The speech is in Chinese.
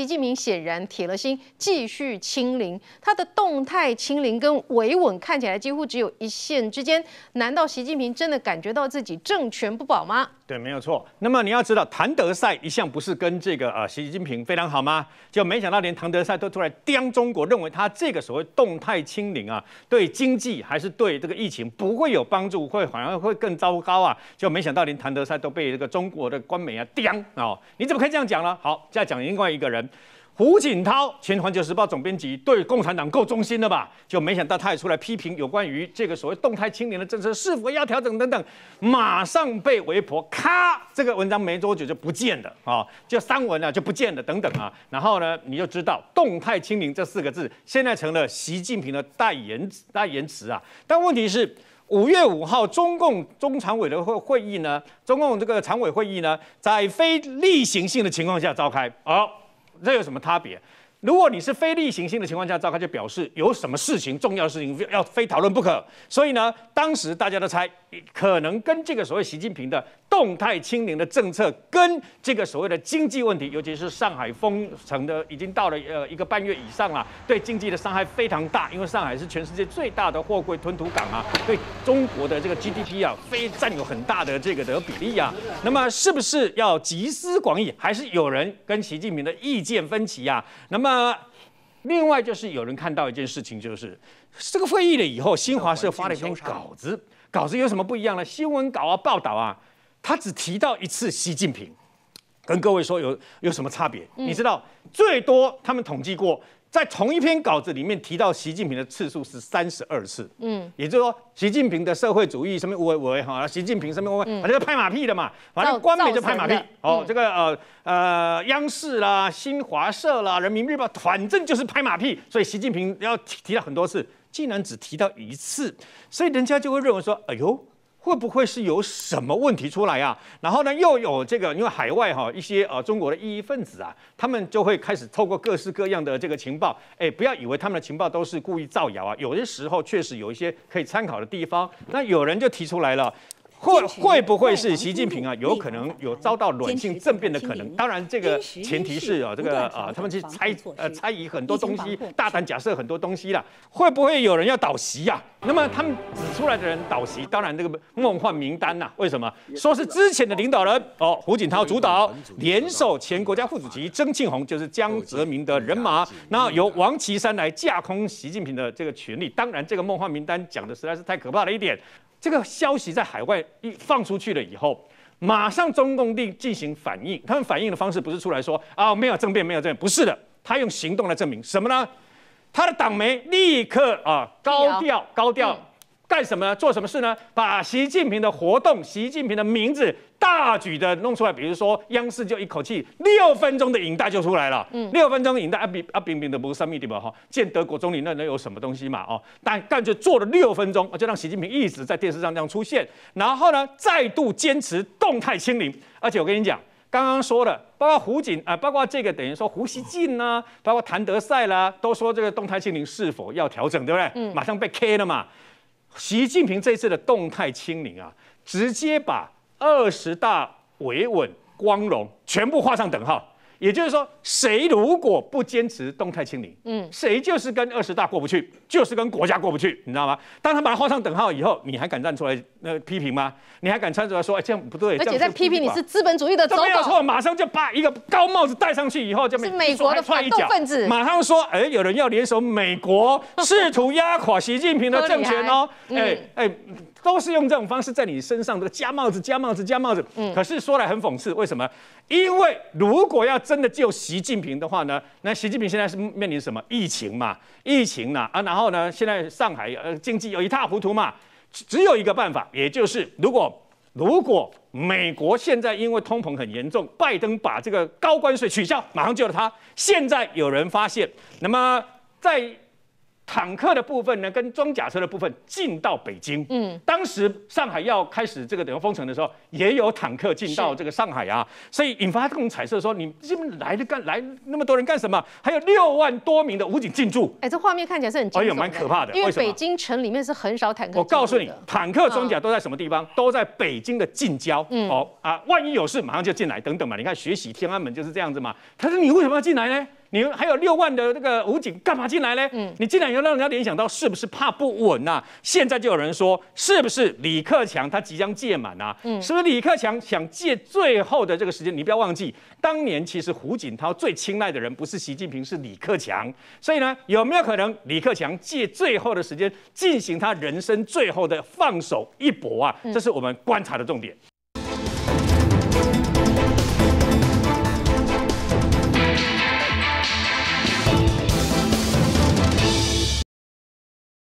习近平显然铁了心继续清零，他的动态清零跟维稳看起来几乎只有一线之间。难道习近平真的感觉到自己政权不保吗？对，没有错。那么你要知道，谭德赛一向不是跟这个呃习近平非常好吗？就没想到连谭德赛都突然刁中国，认为他这个所谓动态清零啊，对经济还是对这个疫情不会有帮助，会反而会更糟糕啊！就没想到连谭德赛都被这个中国的官媒啊刁哦，你怎么可以这样讲呢？好，再讲另外一个人。胡锦涛，前《环球时报》总编辑，对共产党够忠心了吧？就没想到他也出来批评有关于这个所谓动态清零的政策是否要调整等等。马上被围婆咔，这个文章没多久就不见了啊，就删文了就不见了等等啊。然后呢，你就知道“动态清零”这四个字现在成了习近平的代言代言词啊。但问题是，五月五号中共中常委的会会议呢？中共这个常委会议呢，在非例行性的情况下召开。好。这有什么差别？如果你是非例行性的情况下召开，就表示有什么事情、重要的事情要非讨论不可。所以呢，当时大家都猜，可能跟这个所谓习近平的动态清零的政策，跟这个所谓的经济问题，尤其是上海封城的已经到了呃一个半月以上了，对经济的伤害非常大，因为上海是全世界最大的货柜吞吐港啊，对中国的这个 GDP 啊，非占有很大的这个的比例啊。那么是不是要集思广益，还是有人跟习近平的意见分歧呀？那么那另外就是有人看到一件事情，就是这个会议了以后，新华社发了一篇稿子，稿子有什么不一样呢？新闻稿啊，报道啊，他只提到一次习近平，跟各位说有有什么差别？你知道，最多他们统计过。在同一篇稿子里面提到习近平的次数是三十二次，嗯，也就是说习近平的社会主义什么我我哈，习近平什么我反正拍马屁的嘛，反正官媒就拍马屁，哦，这个呃呃央视啦、新华社啦、人民日报，反正就是拍马屁，所以习近平要提到很多次，竟然只提到一次，所以人家就会认为说，哎呦。会不会是有什么问题出来啊？然后呢，又有这个，因为海外哈一些呃中国的异议分子啊，他们就会开始透过各式各样的这个情报，哎，不要以为他们的情报都是故意造谣啊，有些时候确实有一些可以参考的地方。那有人就提出来了。会会不会是习近平啊？有可能有遭到软性政变的可能。当然，这个前提是啊，这个啊，他们去猜呃猜疑很多东西，大胆假设很多东西啦。会不会有人要倒席呀？那么他们指出来的人倒席，当然这个梦幻名单呐，为什么说是之前的领导人哦？胡锦涛主导，联手前国家副主席曾庆红，就是江泽民的人马，然后由王岐山来架空习近平的这个权力。当然，这个梦幻名单讲的实在是太可怕了一点。这个消息在海外一放出去了以后，马上中共地进行反应。他们反应的方式不是出来说啊没有政变，没有政变，不是的。他用行动来证明什么呢？他的党媒立刻啊高调高调。干什么呢？做什么事呢？把习近平的活动、习近平的名字大举的弄出来。比如说央视就一口气六分钟的影带就出来了，嗯，六分钟影带阿阿比彬的不是秘密对吧？哈，见德国总理那能有什么东西嘛？哦，但干就做了六分钟，就让习近平一直在电视上这样出现。然后呢，再度坚持动态清零，而且我跟你讲，刚刚说的，包括胡锦啊，包括这个等于说胡锡进呢，包括谭德赛啦，都说这个动态清零是否要调整，对不对？嗯，马上被 K 了嘛。习近平这次的动态清零啊，直接把二十大维稳光荣全部画上等号。也就是说，谁如果不坚持动态清零，嗯，谁就是跟二十大过不去，就是跟国家过不去，你知道吗？当他把它画上等号以后，你还敢站出来那批评吗？你还敢站出来说，哎，这样不对？而且在批评你是资本主义的走狗，没有错，马上就把一个高帽子戴上去以后，是美国的反动分子，马上说，哎，有人要联手美国，试图压垮习近平的政权哦，哎哎。都是用这种方式在你身上这个加帽子、加帽子、加帽子。嗯，可是说来很讽刺，为什么？因为如果要真的救习近平的话呢，那习近平现在是面临什么？疫情嘛，疫情呢啊，然后呢，现在上海呃经济有一塌糊涂嘛，只有一个办法，也就是如果如果美国现在因为通膨很严重，拜登把这个高关税取消，马上救了他。现在有人发现，那么在。坦克的部分呢，跟装甲车的部分进到北京。嗯，当时上海要开始这个等于封城的时候，也有坦克进到这个上海啊，所以引发这种彩色说，你进来的干来那么多人干什么？还有六万多名的武警进驻。哎，这画面看起来是很，哎呦蛮可怕的。因为北京城里面是很少坦克。我告诉你，坦克装甲都在什么地方？都在北京的近郊。嗯，好啊，万一有事马上就进来等等嘛。你看，学习天安门就是这样子嘛。他说，你为什么要进来呢？你还有六万的那个武警干嘛进来嘞？嗯，你进来要让人家联想到是不是怕不稳呐？现在就有人说，是不是李克强他即将届满啊？嗯，是不是李克强想借最后的这个时间？你不要忘记，当年其实胡锦涛最青睐的人不是习近平，是李克强。所以呢，有没有可能李克强借最后的时间进行他人生最后的放手一搏啊？这是我们观察的重点。